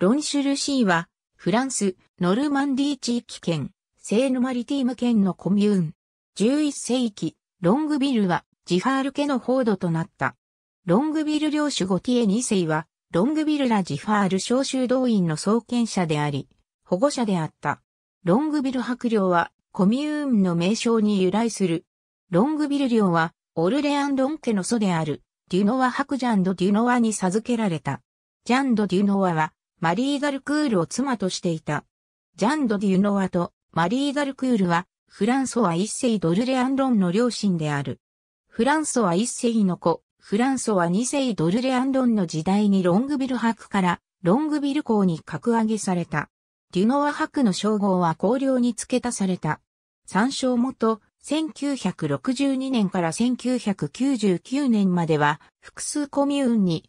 ロンシュルシーは、フランス、ノルマンディー地域圏、セーヌマリティーム圏のコミューン。11世紀、ロングビルは、ジファール家の報道となった。ロングビル領主ゴティエ2世は、ロングビルらジファール召集動員の創建者であり、保護者であった。ロングビル伯領は、コミューンの名称に由来する。ロングビル領は、オルレアンロン家の祖である、デュノワ伯ジャンド・デュノワに授けられた。ジャンド・デュノワは、マリー・ガルクールを妻としていた。ジャンド・デュノワとマリー・ガルクールは、フランソワ一世ドルレアンロンの両親である。フランソワ一世の子、フランソワ二世ドルレアンロンの時代にロングビル博からロングビル公に格上げされた。デュノワ博の称号は公領に付け足された。参照元、1962年から1999年までは複数コミューンに